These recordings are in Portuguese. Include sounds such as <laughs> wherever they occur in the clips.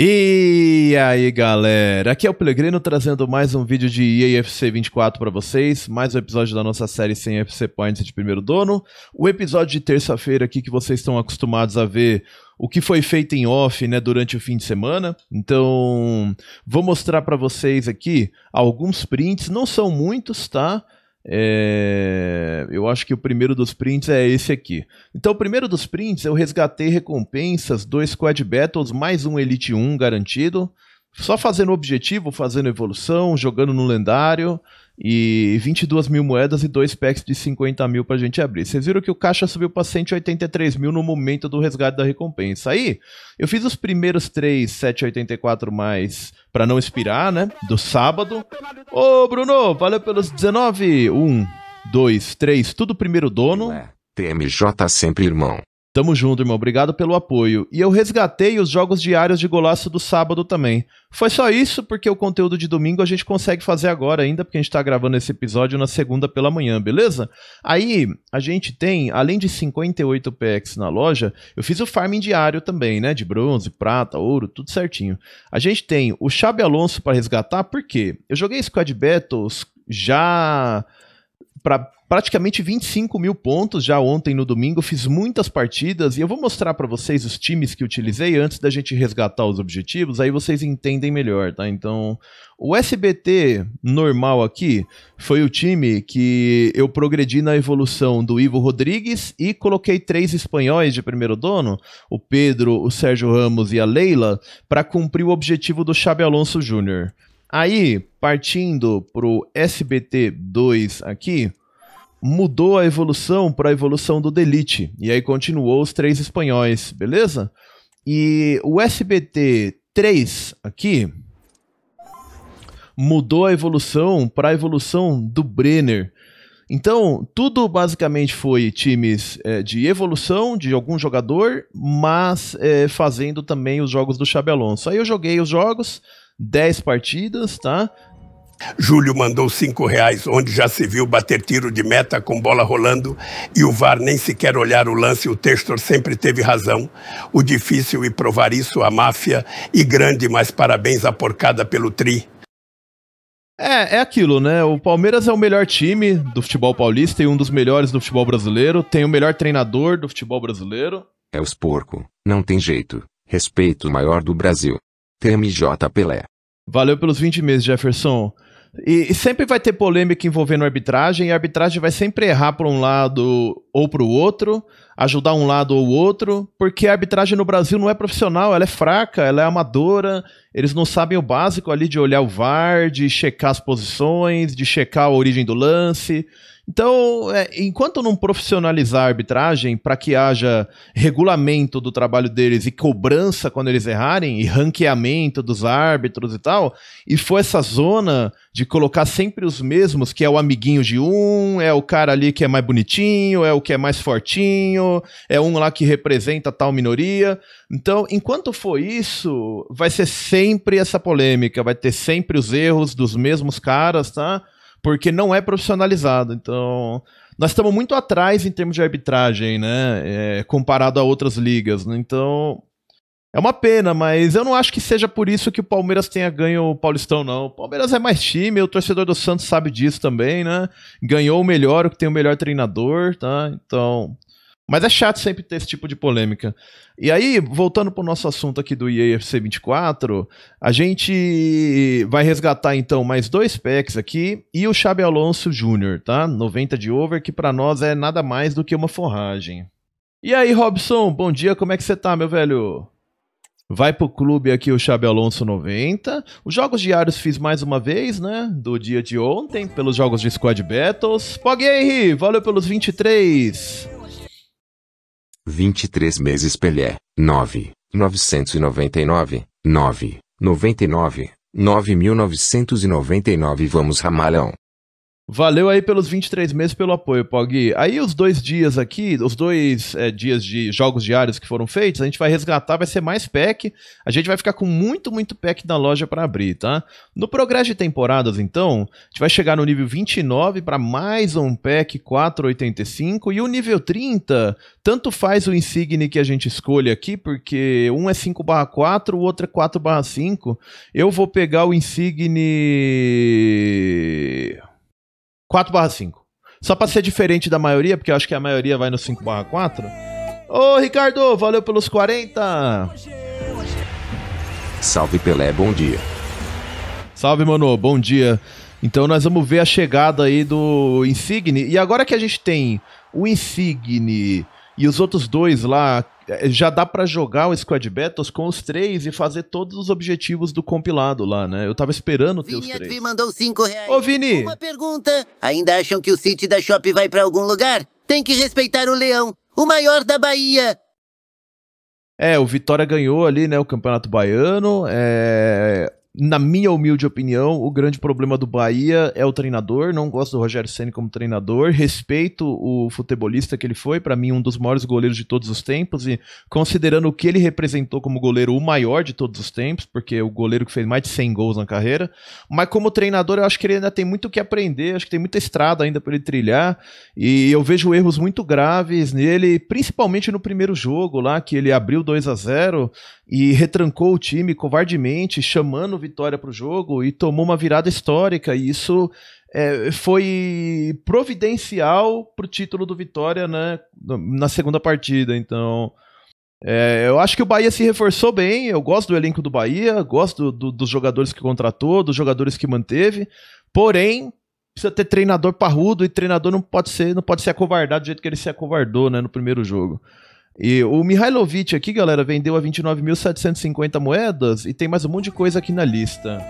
E aí galera, aqui é o Pelegrino trazendo mais um vídeo de EAFC 24 para vocês, mais um episódio da nossa série sem FC Points de primeiro dono, o episódio de terça-feira aqui que vocês estão acostumados a ver o que foi feito em off, né, durante o fim de semana. Então, vou mostrar para vocês aqui alguns prints, não são muitos, tá? É, eu acho que o primeiro dos prints é esse aqui. Então, o primeiro dos prints eu resgatei recompensas, dois Quad Battles, mais um Elite 1 garantido. Só fazendo objetivo, fazendo evolução, jogando no lendário e 22 mil moedas e dois packs de 50 mil pra gente abrir. Vocês viram que o caixa subiu pra 183 mil no momento do resgate da recompensa. Aí, eu fiz os primeiros 3, 784 mais pra não expirar, né? Do sábado. Ô, Bruno, valeu pelos 19. 1, 2, 3, tudo primeiro dono. É. TMJ sempre irmão. Tamo junto, irmão. Obrigado pelo apoio. E eu resgatei os jogos diários de golaço do sábado também. Foi só isso, porque o conteúdo de domingo a gente consegue fazer agora ainda, porque a gente tá gravando esse episódio na segunda pela manhã, beleza? Aí, a gente tem, além de 58 PX na loja, eu fiz o farming diário também, né? De bronze, prata, ouro, tudo certinho. A gente tem o Xabi Alonso para resgatar, por quê? Eu joguei Squad Battles já para praticamente 25 mil pontos já ontem no domingo. Fiz muitas partidas e eu vou mostrar para vocês os times que utilizei antes da gente resgatar os objetivos, aí vocês entendem melhor, tá? Então, o SBT normal aqui foi o time que eu progredi na evolução do Ivo Rodrigues e coloquei três espanhóis de primeiro dono, o Pedro, o Sérgio Ramos e a Leila, para cumprir o objetivo do Xabi Alonso Júnior. Aí, partindo pro SBT 2 aqui, mudou a evolução para a evolução do Delete. E aí continuou os três espanhóis, beleza? E o SBT 3 aqui mudou a evolução para a evolução do Brenner. Então, tudo basicamente foi times é, de evolução de algum jogador, mas é, fazendo também os jogos do Xabi Alonso. Aí eu joguei os jogos, 10 partidas, tá? Júlio mandou cinco reais, onde já se viu bater tiro de meta com bola rolando e o VAR nem sequer olhar o lance. O Textor sempre teve razão. O difícil e provar isso a máfia e grande, mas parabéns à porcada pelo tri. É, é aquilo, né? O Palmeiras é o melhor time do futebol paulista e um dos melhores do futebol brasileiro. Tem o melhor treinador do futebol brasileiro. É os porco, não tem jeito. Respeito maior do Brasil. TMJ Pelé. Valeu pelos 20 meses, Jefferson. E, e, sempre vai ter polêmica envolvendo arbitragem, e a arbitragem vai sempre errar para um lado ou para o outro, ajudar um lado ou outro, porque a arbitragem no Brasil não é profissional, ela é fraca, ela é amadora, eles não sabem o básico ali de olhar o VAR, de checar as posições, de checar a origem do lance. Então, é, enquanto não profissionalizar a arbitragem para que haja regulamento do trabalho deles e cobrança quando eles errarem, e ranqueamento dos árbitros e tal, e for essa zona de colocar sempre os mesmos, que é o amiguinho de um, é o cara ali que é mais bonitinho, é o que é mais fortinho, é um lá que representa tal minoria. Então, enquanto for isso, vai ser sempre essa polêmica, vai ter sempre os erros dos mesmos caras, tá? porque não é profissionalizado. Então, nós estamos muito atrás em termos de arbitragem, né? É, comparado a outras ligas. Né? Então, é uma pena, mas eu não acho que seja por isso que o Palmeiras tenha ganho o Paulistão, não. O Palmeiras é mais time, o torcedor do Santos sabe disso também, né? Ganhou o melhor, o que tem o melhor treinador, tá? Então, mas é chato sempre ter esse tipo de polêmica. E aí, voltando para o nosso assunto aqui do EA 24, a gente vai resgatar então mais dois packs aqui e o Xabi Alonso Jr., tá? 90 de over, que para nós é nada mais do que uma forragem. E aí, Robson, bom dia, como é que você tá, meu velho? Vai pro clube aqui o Xabi Alonso 90. Os jogos diários fiz mais uma vez, né? Do dia de ontem, pelos jogos de Squad Battles. Pog Henry, valeu pelos 23. 23 meses Pelé, 9, 999, 9, 99, 9999 Vamos Ramalhão, Valeu aí pelos 23 meses pelo apoio, Pogui. Aí os dois dias aqui, os dois é, dias de jogos diários que foram feitos, a gente vai resgatar, vai ser mais pack. A gente vai ficar com muito, muito pack na loja para abrir, tá? No progresso de temporadas, então, a gente vai chegar no nível 29 para mais um pack 485 e o nível 30, tanto faz o insigne que a gente escolhe aqui, porque um é 5/4, o outro é 4/5. Eu vou pegar o insigne 4 barra 5. Só pra ser diferente da maioria, porque eu acho que a maioria vai no 5 barra 4. Ô, Ricardo, valeu pelos 40! Salve, Pelé, bom dia. Salve, mano, bom dia. Então nós vamos ver a chegada aí do Insigne. E agora que a gente tem o Insigne e os outros dois lá, é, já dá para jogar o Squad Battles com os três e fazer todos os objetivos do compilado lá, né? Eu tava esperando ter Vini os três. Vini mandou cinco reais. Ô, Vini! Uma pergunta. Ainda acham que o City da Shop vai para algum lugar? Tem que respeitar o Leão, o maior da Bahia. É, o Vitória ganhou ali, né, o Campeonato Baiano. É na minha humilde opinião, o grande problema do Bahia é o treinador. Não gosto do Rogério Ceni como treinador. Respeito o futebolista que ele foi, para mim um dos maiores goleiros de todos os tempos e considerando o que ele representou como goleiro, o maior de todos os tempos, porque é o goleiro que fez mais de 100 gols na carreira. Mas como treinador, eu acho que ele ainda tem muito o que aprender, acho que tem muita estrada ainda para ele trilhar e eu vejo erros muito graves nele, principalmente no primeiro jogo lá que ele abriu 2 a 0 e retrancou o time covardemente, chamando o vitória para o jogo e tomou uma virada histórica, e isso é, foi providencial para o título do Vitória né, na segunda partida. Então, é, eu acho que o Bahia se reforçou bem. Eu gosto do elenco do Bahia, gosto do, do, dos jogadores que contratou, dos jogadores que manteve. Porém, precisa ter treinador parrudo e treinador não pode ser, não pode ser acovardado do jeito que ele se acovardou né, no primeiro jogo. E o Mihailovic aqui, galera, vendeu a 29.750 moedas e tem mais um monte de coisa aqui na lista.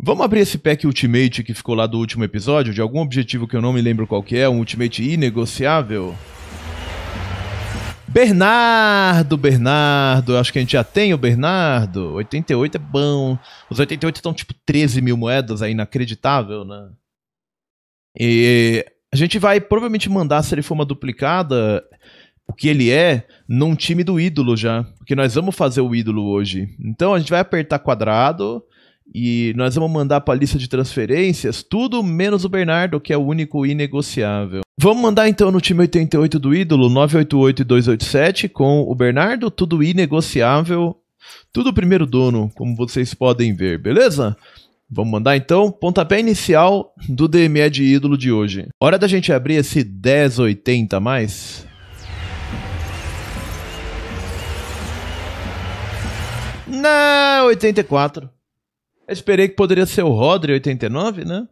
Vamos abrir esse pack Ultimate que ficou lá do último episódio, de algum objetivo que eu não me lembro qual que é, um Ultimate inegociável. Bernardo, Bernardo, acho que a gente já tem o Bernardo. 88 é bom. Os 88 estão tipo 13 mil moedas, é inacreditável, né? E a gente vai provavelmente mandar, se ele for uma duplicada, o que ele é num time do ídolo já. Porque nós vamos fazer o ídolo hoje. Então a gente vai apertar quadrado e nós vamos mandar para a lista de transferências tudo menos o Bernardo, que é o único inegociável. Vamos mandar então no time 88 do ídolo, 988 e 287, com o Bernardo, tudo inegociável, tudo primeiro dono, como vocês podem ver, beleza? Vamos mandar então pontapé inicial do DME de ídolo de hoje. Hora da gente abrir esse 1080 a mais. Não, 84. Eu esperei que poderia ser o Rodri 89, né?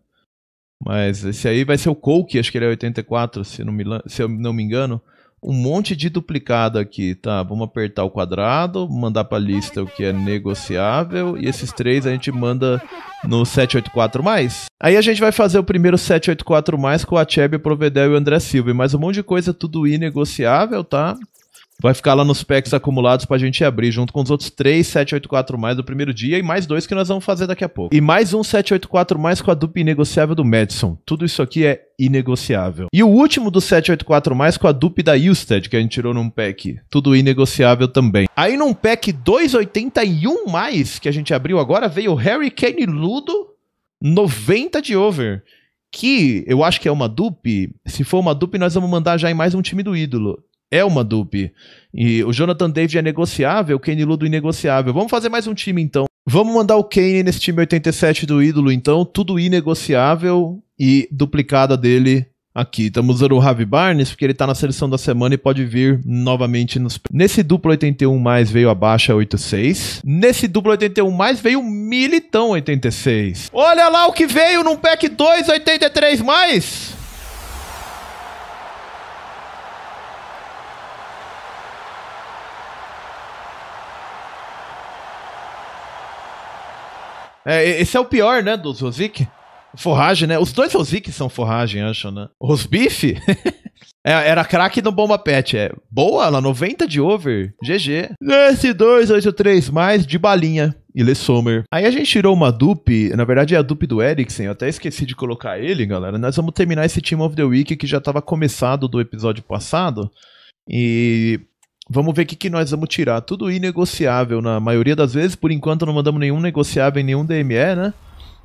Mas esse aí vai ser o Coke, acho que ele é 84, se, não me, se eu não me engano. Um monte de duplicado aqui, tá? Vamos apertar o quadrado, mandar pra lista o que é negociável. E esses três a gente manda no 784 mais. Aí a gente vai fazer o primeiro 784 mais com a Cheb, Provedel e o André Silva. Mas mais um monte de coisa, tudo inegociável, tá? Vai ficar lá nos packs acumulados pra gente abrir, junto com os outros 3 784 mais do primeiro dia e mais dois que nós vamos fazer daqui a pouco. E mais um 784 mais com a dupla inegociável do Madison. Tudo isso aqui é inegociável. E o último do 784 mais com a dupla da Usted, que a gente tirou num pack. Tudo inegociável também. Aí num pack 281 mais que a gente abriu agora veio Harry Kane Ludo 90 de over. Que eu acho que é uma dupe. Se for uma dupe, nós vamos mandar já em mais um time do ídolo é uma dupe. E o Jonathan David é negociável, o Kenny Ludo é inegociável. Vamos fazer mais um time então. Vamos mandar o Kane nesse time 87 do ídolo, então, tudo inegociável e duplicada dele aqui. Estamos usando o Ravi Barnes, porque ele está na seleção da semana e pode vir novamente nos... Nesse duplo 81 mais veio a baixa 86. Nesse duplo 81 mais veio o Militão 86. Olha lá o que veio num pack 2 83 mais. É, esse é o pior, né, dos Rosic. Forragem, né? Os dois Rosic são forragem, acho, né? Rosbife? <laughs> É, era craque no Bomba Pet. É boa, lá 90 de over. GG. Esse 283 mais de balinha. Ile é Sommer. Aí a gente tirou uma dupe, na verdade é a dupe do Eriksen, eu até esqueci de colocar ele, galera. Nós vamos terminar esse Team of the Week que já estava começado do episódio passado. E Vamos ver o que, que nós vamos tirar. Tudo inegociável na maioria das vezes. Por enquanto não mandamos nenhum negociável em nenhum DME, né?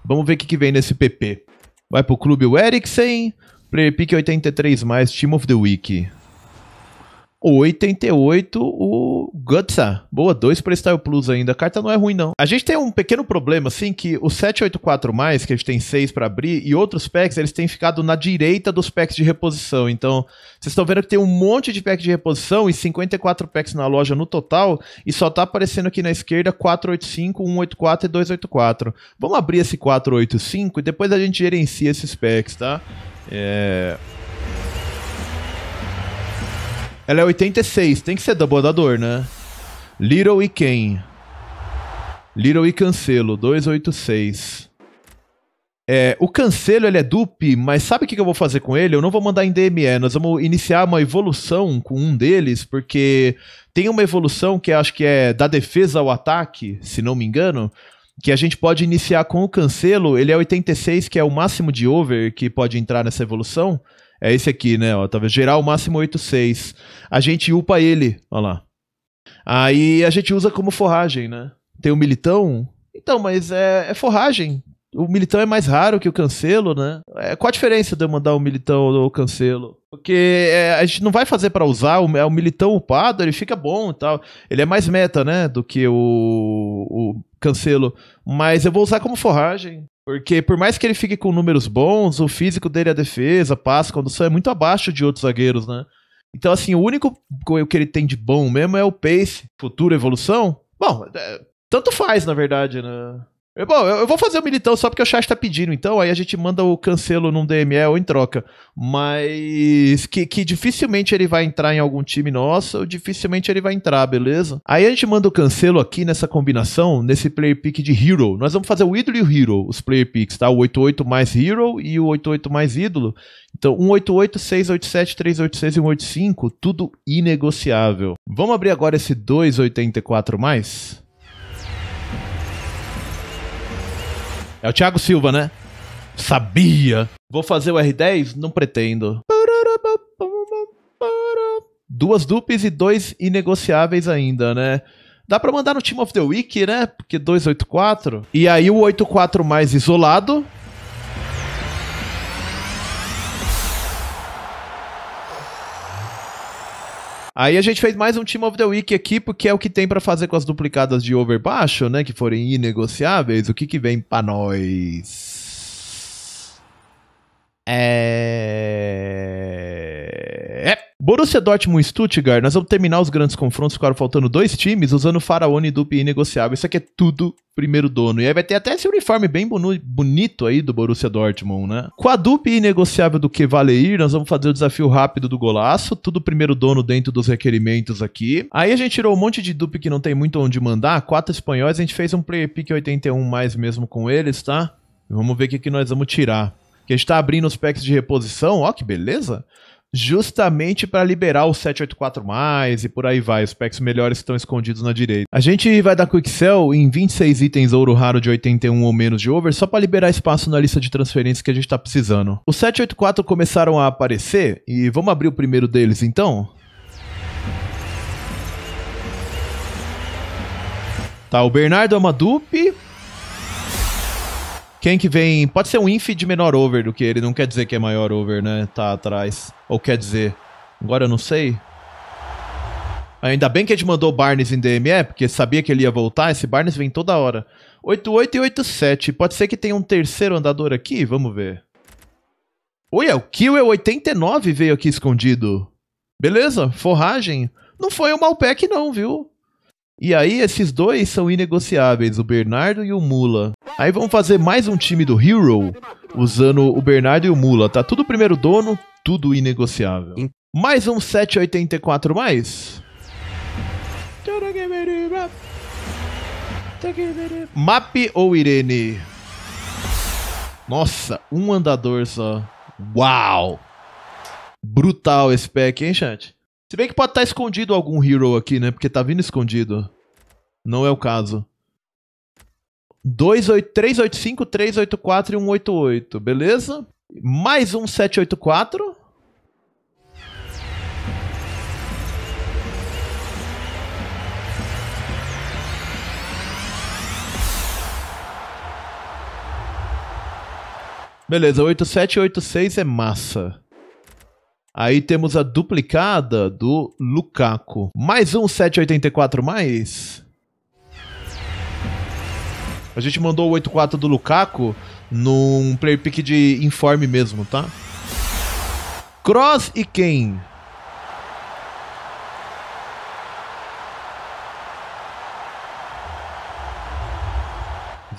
Vamos ver o que, que vem nesse PP. Vai pro clube o Eriksen. Player pick 83+, mais, Team of the Week. 88, o Gutsa. Boa, 2 para Style Plus ainda. A carta não é ruim, não. A gente tem um pequeno problema, assim, que o 784, mais, que a gente tem 6 para abrir, e outros packs, eles têm ficado na direita dos packs de reposição. Então, vocês estão vendo que tem um monte de pack de reposição e 54 packs na loja no total, e só tá aparecendo aqui na esquerda 485, 184 e 284. Vamos abrir esse 485 e depois a gente gerencia esses packs, tá? É. Ela é 86, tem que ser dobrador, né? Little e quem? Little e Cancelo, 286. É, o Cancelo ele é dupe, mas sabe o que, que eu vou fazer com ele? Eu não vou mandar em DME, nós vamos iniciar uma evolução com um deles, porque tem uma evolução que acho que é da defesa ao ataque, se não me engano, que a gente pode iniciar com o Cancelo, ele é 86, que é o máximo de over que pode entrar nessa evolução. É esse aqui, né? Ó, tá o Geral máximo 86. A gente upa ele, ó lá. Aí a gente usa como forragem, né? Tem o militão. Então, mas é, é forragem. O militão é mais raro que o cancelo, né? É, qual a diferença de eu mandar o militão ou o cancelo? Porque é, a gente não vai fazer para usar, o, é o militão upado, ele fica bom e tal. Ele é mais meta, né? Do que o, o cancelo. Mas eu vou usar como forragem. Porque por mais que ele fique com números bons, o físico dele, a defesa, passa, condução é muito abaixo de outros zagueiros, né? Então, assim, o único que ele tem de bom mesmo é o pace, futura evolução. Bom, é, tanto faz, na verdade, né? Eu, bom, eu, eu vou fazer o militão só porque o chat tá pedindo, então aí a gente manda o cancelo num DME ou em troca. Mas que, que dificilmente ele vai entrar em algum time nosso, dificilmente ele vai entrar, beleza? Aí a gente manda o cancelo aqui nessa combinação, nesse player pick de Hero. Nós vamos fazer o ídolo e o Hero, os player picks, tá? O 88 mais Hero e o 88 mais ídolo. Então, 188, 687, 386 e 185, tudo inegociável. Vamos abrir agora esse 284 mais? É o Thiago Silva, né? Sabia. Vou fazer o R10? Não pretendo. Duas dupes e dois inegociáveis ainda, né? Dá pra mandar no Team of the Week, né? Porque 284. E aí o 84 mais isolado. Aí a gente fez mais um Team of the Week aqui, porque é o que tem para fazer com as duplicadas de over baixo, né? Que forem inegociáveis. O que que vem pra nós? É... é... Borussia Dortmund e Stuttgart, nós vamos terminar os grandes confrontos, ficaram faltando dois times, usando o Faraone e Dupe inegociável. Isso aqui é tudo primeiro dono. E aí vai ter até esse uniforme bem bonito aí do Borussia Dortmund, né? Com a Dupe inegociável do que Valeir, nós vamos fazer o desafio rápido do golaço, tudo primeiro dono dentro dos requerimentos aqui. Aí a gente tirou um monte de Dupe que não tem muito onde mandar, quatro espanhóis, a gente fez um player pick 81 mais mesmo com eles, tá? E vamos ver o que, que nós vamos tirar. Que a gente tá abrindo os packs de reposição, ó que beleza justamente para liberar o 784+, e por aí vai, os packs melhores estão escondidos na direita. A gente vai dar quick sell em 26 itens ouro raro de 81 ou menos de over, só para liberar espaço na lista de transferências que a gente está precisando. Os 784 começaram a aparecer, e vamos abrir o primeiro deles então? Tá, o Bernardo é uma dupe, quem que vem. Pode ser um inf de menor over do que ele, não quer dizer que é maior over, né? Tá atrás. Ou quer dizer. Agora eu não sei. Ainda bem que a gente mandou o Barnes em DME, porque sabia que ele ia voltar. Esse Barnes vem toda hora. 88 e 87. Pode ser que tenha um terceiro andador aqui? Vamos ver. Olha, é, o Kill é 89 veio aqui escondido. Beleza, forragem. Não foi um mal pack não, viu? E aí esses dois são inegociáveis, o Bernardo e o Mula. Aí vamos fazer mais um time do Hero usando o Bernardo e o Mula. Tá tudo primeiro dono, tudo inegociável. Mais um 784 mais. Map ou Irene? Nossa, um andador só. Uau! Brutal esse pack, hein, chat? Se bem que pode estar tá escondido algum hero aqui, né? Porque tá vindo escondido. Não é o caso. 385, 384 e 188, beleza? Mais um 784. Beleza, 8786 é massa. Aí temos a duplicada do Lukaku. Mais um 784 mais. A gente mandou o 84 do Lukaku num player pick de informe mesmo, tá? Cross e quem?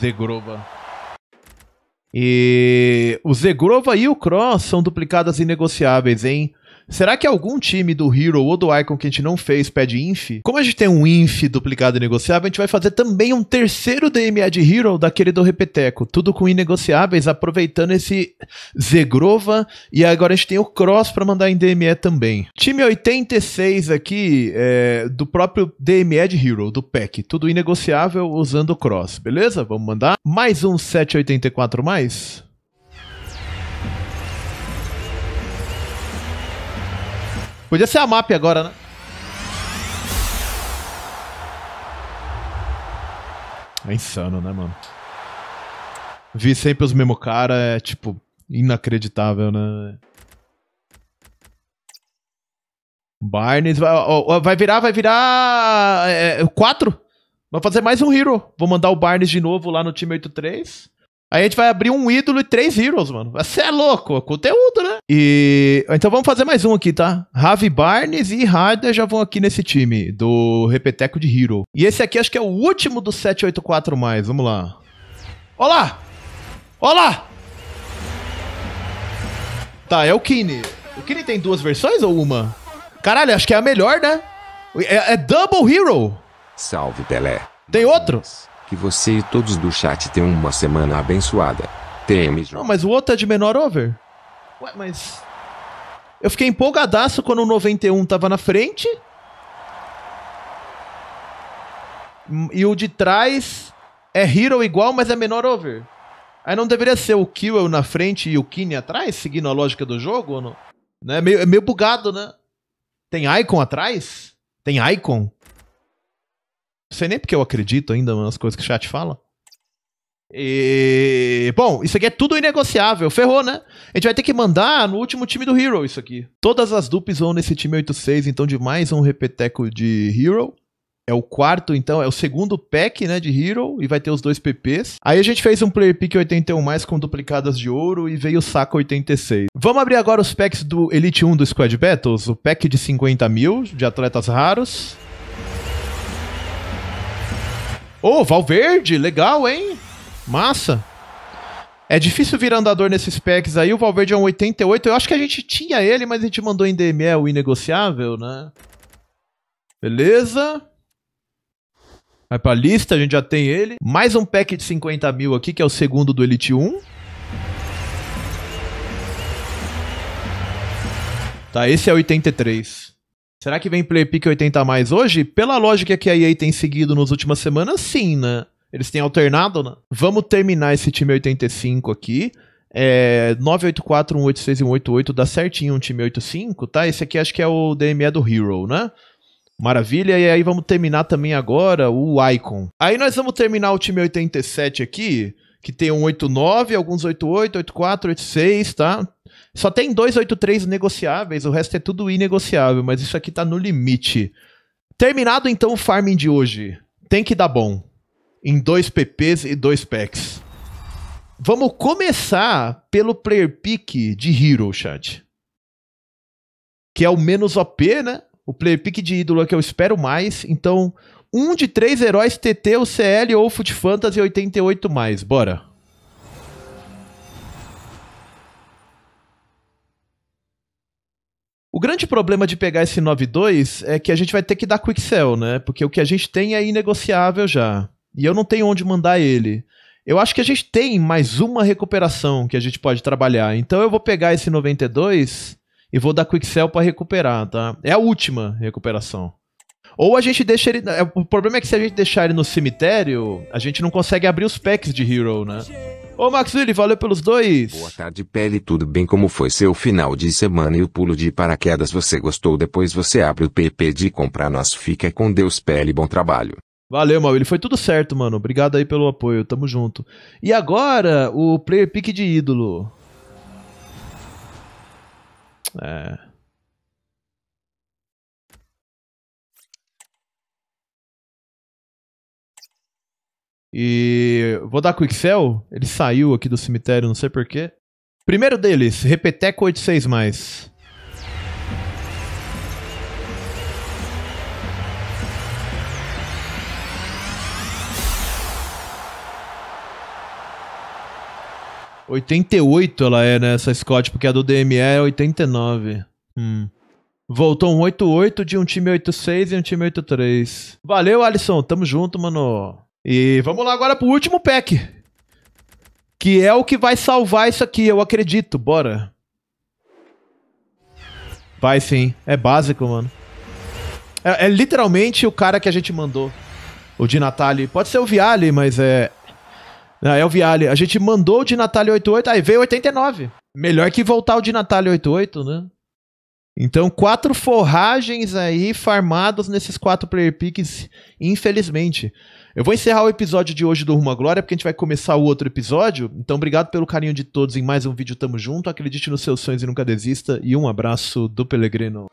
Zegrova. E o Zegrova e o Cross são duplicadas e negociáveis, hein? Será que algum time do Hero ou do Icon que a gente não fez pede inf? Como a gente tem um inf duplicado e negociável, a gente vai fazer também um terceiro DMA de Hero daquele do Repeteco. Tudo com inegociáveis, aproveitando esse Zegrova. E agora a gente tem o Cross para mandar em DME também. Time 86 aqui é, do próprio DME de Hero, do PEC. Tudo inegociável usando o Cross, beleza? Vamos mandar mais um 784 mais? Podia ser a MAP agora, né? É insano, né, mano? Vi sempre os mesmos caras, é tipo, inacreditável, né? Barnes vai, vai virar, vai virar é, é, quatro? É, Vai fazer mais um Hero. Vou mandar o Barnes de novo lá no time 8-3. Aí a gente vai abrir um ídolo e três Heroes, mano. Você é louco. Conteúdo, né? E então vamos fazer mais um aqui, tá? Ravi Barnes e Harder já vão aqui nesse time do Repeteco de Hero. E esse aqui acho que é o último do 784 mais. Vamos lá. Olá! Olá! Tá, é o Kine. O Kine tem duas versões ou uma? Caralho, acho que é a melhor, né? É, é Double Hero. Salve, Pelé. Tem outro? Que você e todos do chat tenham uma semana abençoada. TM. Não, mas o outro é de menor over. Ué, mas. Eu fiquei empolgadaço quando o 91 tava na frente. E o de trás é Hero igual, mas é menor over. Aí não deveria ser o Kill na frente e o Kine atrás, seguindo a lógica do jogo? Ou não? Né? É, meio, é meio bugado, né? Tem Icon atrás? Tem Icon? Não sei nem porque eu acredito ainda nas coisas que o chat fala. E, bom, isso aqui é tudo inegociável. Ferrou, né? A gente vai ter que mandar no último time do Hero isso aqui. Todas as dupes vão nesse time 8-6, então de mais um repeteco de Hero. É o quarto, então, é o segundo pack, né, de Hero, e vai ter os dois PPs. Aí a gente fez um player pick 81 mais com duplicadas de ouro e veio o saco 86. Vamos abrir agora os packs do Elite 1 do Squad Battles, o pack de 50 mil de atletas raros. Ô, oh, Valverde, legal, hein? Massa. É difícil vir andador nesses packs aí. O Valverde é um 88. Eu acho que a gente tinha ele, mas a gente mandou em DME o inegociável, né? Beleza. Vai pra lista, a gente já tem ele. Mais um pack de 50 mil aqui, que é o segundo do Elite 1. Tá, esse é 83. Será que vem Play Pick 80 mais hoje? Pela lógica que a EA tem seguido nas últimas semanas, sim, né? Eles têm alternado, né? Vamos terminar esse time 85 aqui. É, 984, 186 e 188 dá certinho um time 85, tá? Esse aqui acho que é o DME do Hero, né? Maravilha, e aí vamos terminar também agora o Icon. Aí nós vamos terminar o time 87 aqui, que tem um 89, alguns 88, 84, 86, tá? Só tem 283 negociáveis, o resto é tudo inegociável, mas isso aqui tá no limite. Terminado então o farming de hoje. Tem que dar bom em dois PPs e dois packs. Vamos começar pelo player pick de Hero, chat. Que é o menos OP, né? O player pick de ídolo é que eu espero mais. Então, um de três heróis TT, o CL ou Foot Fantasy 88 mais. Bora. O grande problema de pegar esse 9-2 é que a gente vai ter que dar quick sell, né? Porque o que a gente tem é inegociável já e eu não tenho onde mandar ele. Eu acho que a gente tem mais uma recuperação que a gente pode trabalhar. Então eu vou pegar esse 92 e vou dar quick sell para recuperar, tá? É a última recuperação. Ou a gente deixa ele. É, o problema é que se a gente deixar ele no cemitério, a gente não consegue abrir os packs de Hero, né? Ô Max Willi, valeu pelos dois! Boa tarde, Pele, tudo bem? Como foi seu final de semana e o pulo de paraquedas? Você gostou? Depois você abre o PP de comprar nós. Fica com Deus, Pele, bom trabalho. Valeu, Maurílio. Foi tudo certo, mano. Obrigado aí pelo apoio. Tamo junto. E agora, o player pick de ídolo. É. E vou dar quick sell. Ele saiu aqui do cemitério, não sei porquê. Primeiro deles, Repeteco 86. 88 ela é, né? Essa Scott, porque a do DME é 89. Hum. Voltou um 88 de um time 86 e um time 83. Valeu, Alisson. Tamo junto, mano. E vamos lá agora pro último pack. Que é o que vai salvar isso aqui, eu acredito. Bora. Vai sim. É básico, mano. É, é literalmente o cara que a gente mandou. O de Natali. Pode ser o Viali, mas é, ah, é o Viale. A gente mandou o de Natália 88, aí veio 89. Melhor que voltar o de Natália 88, né? Então, quatro forragens aí farmadas nesses quatro player picks, infelizmente. Eu vou encerrar o episódio de hoje do Rumo à Glória, porque a gente vai começar o outro episódio. Então, obrigado pelo carinho de todos em mais um vídeo. Tamo junto. Acredite nos seus sonhos e nunca desista. E um abraço do Pelegrino.